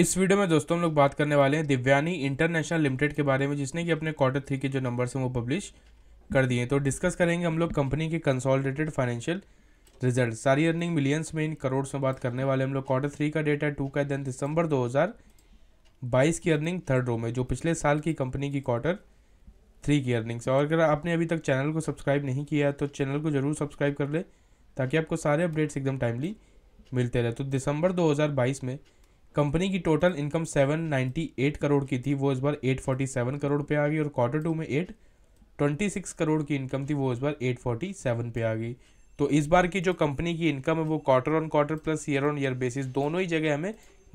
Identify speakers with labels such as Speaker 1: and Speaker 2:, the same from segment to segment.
Speaker 1: इस वीडियो में दोस्तों हम लोग बात करने वाले हैं दिव्यानी इंटरनेशनल लिमिटेड के बारे में जिसने कि अपने क्वार्टर थ्री के जो नंबर्स हैं वो पब्लिश कर दिए तो डिस्कस करेंगे हम लोग कंपनी के consolidated financial result sorry earning millions में इन करोड़ में बात करने वाले हम लोग क्वार्टर थ्री का डेटा टू का देन दिसंबर बाईस की अर्निंग थर्ड रो में जो पिछले साल की कंपनी की क्वार्टर थ्री की अर्निंग्स और अगर आपने अभी तक चैनल को सब्सक्राइब नहीं किया तो चैनल को ज़रूर सब्सक्राइब कर ले ताकि आपको सारे अपडेट्स एकदम टाइमली मिलते रहे तो दिसंबर 2022 में कंपनी की टोटल इनकम 798 करोड़ की थी वो इस बार 847 करोड़ पे आ गई और क्वार्टर टू में 826 करोड़ की इनकम थी वो इस बार 847 पे आ गई तो इस बार की जो कंपनी की इनकम है वो quarter on quarter plus year on year basis दोनों ही जगह हमें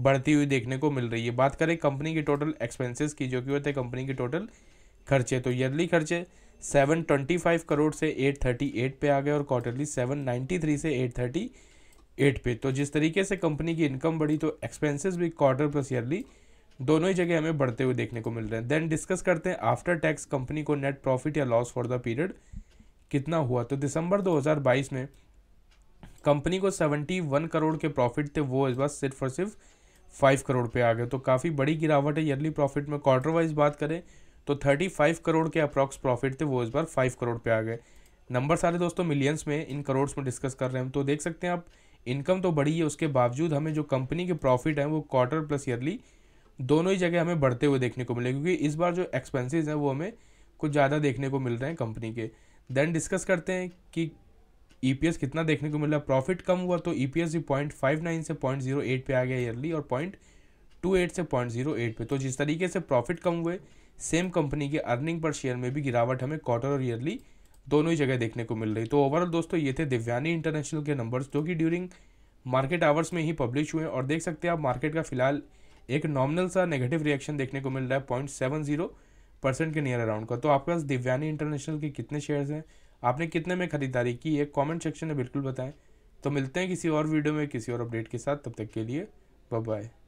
Speaker 1: बढ़ती हुई देखने को मिल रही है बात करें कंपनी की टोटल एक्सपेंसिस की जो कि होते हैं कंपनी के टोटल खर्चे तो ईयरली खर्चे 725 करोड़ से 838 पे आ गए और क्वार्टरली 793 से 830 एट पे तो जिस तरीके से कंपनी की इनकम बढ़ी तो एक्सपेंसेस भी क्वार्टर प्लस ईयरली दोनों ही जगह हमें बढ़ते हुए देखने को मिल रहे हैं देन डिस्कस करते हैं आफ्टर टैक्स कंपनी को नेट प्रॉफिट या लॉस फॉर द पीरियड कितना हुआ तो दिसंबर 2022 में कंपनी को 71 करोड़ के प्रॉफिट थे वो इस बार सिर्फ और सिर्फ 5 करोड़ पे आ गए तो काफ़ी बड़ी गिरावट है ईयरली प्रॉफिट में क्वार्टर वाइज बात करें तो 35 करोड़ के अप्रॉक्स प्रॉफिट थे वो इस बार 5 करोड़ पे आ गए नंबर सारे दोस्तों मिलियंस में इन करोड़ में डिस्कस कर रहे हैं तो देख सकते हैं आप इनकम तो बढ़ी है उसके बावजूद हमें जो कंपनी के प्रॉफिट हैं वो क्वार्टर प्लस ईयरली दोनों ही जगह हमें बढ़ते हुए देखने को मिले क्योंकि इस बार जो एक्सपेंसेस हैं वो हमें कुछ ज़्यादा देखने को मिल रहे हैं कंपनी के देन डिस्कस करते हैं कि ई e कितना देखने को मिला प्रॉफिट कम हुआ तो ई e भी पॉइंट फाइव नाइन से पॉइंट जीरो एट पे आ गया ईयरली और पॉइंट टू एट से पॉइंट जीरो एट पे तो जिस तरीके से प्रॉफिट कम हुए सेम कंपनी के अर्निंग पर शेयर में भी गिरावट हमें क्वार्टर और ईयरली दोनों ही जगह देखने को मिल रही तो ओवरऑल दोस्तों ये थे दिव्यानी इंटरनेशनल के नंबर्स जो कि ड्यूरिंग मार्केट आवर्स में ही पब्लिश हुए और देख सकते हैं आप मार्केट का फिलहाल एक नॉमिनल सा नेगेटिव रिएक्शन देखने को मिल रहा है पॉइंट सेवन जीरो परसेंट के नियर अराउंड का तो आपके पास दिव्यानी इंटरनेशनल के कितने शेयर्स हैं आपने कितने में खरीदारी की है कमेंट सेक्शन में बिल्कुल बताएं तो मिलते हैं किसी और वीडियो में किसी और अपडेट के साथ तब तक के लिए बाय